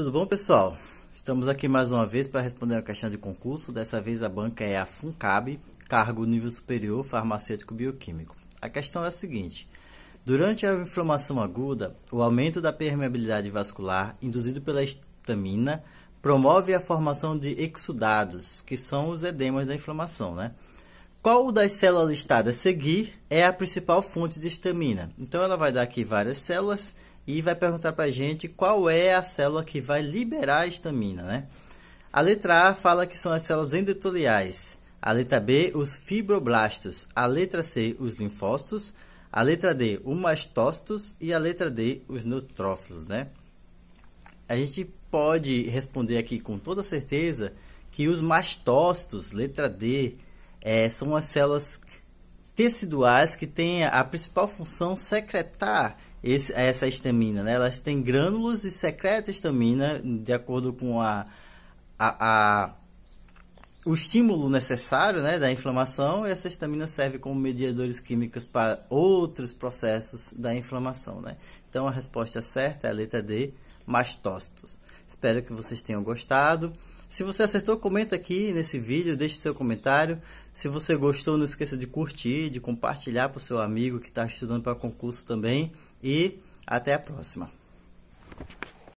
Tudo bom, pessoal? Estamos aqui mais uma vez para responder a questão de concurso. Dessa vez a banca é a FUNCAB, cargo nível superior farmacêutico bioquímico. A questão é a seguinte: durante a inflamação aguda, o aumento da permeabilidade vascular induzido pela estamina promove a formação de exudados, que são os edemas da inflamação, né? Qual das células listadas seguir é a principal fonte de estamina? Então ela vai dar aqui várias células e vai perguntar para a gente qual é a célula que vai liberar a histamina, né? A letra A fala que são as células endoteliais, a letra B, os fibroblastos, a letra C, os linfócitos, a letra D, os mastócitos e a letra D, os neutrófilos, né? A gente pode responder aqui com toda certeza que os mastócitos, letra D, é, são as células teciduais que têm a principal função secretar esse, essa estamina, né? Elas têm grânulos e secreta estamina de acordo com a, a, a o estímulo necessário né, da inflamação, e essa estamina serve como mediadores químicos para outros processos da inflamação. Né? Então a resposta certa é a letra D, mastócitos. Espero que vocês tenham gostado. Se você acertou, comenta aqui nesse vídeo, deixe seu comentário. Se você gostou, não esqueça de curtir, de compartilhar para o seu amigo que está estudando para concurso também. E até a próxima.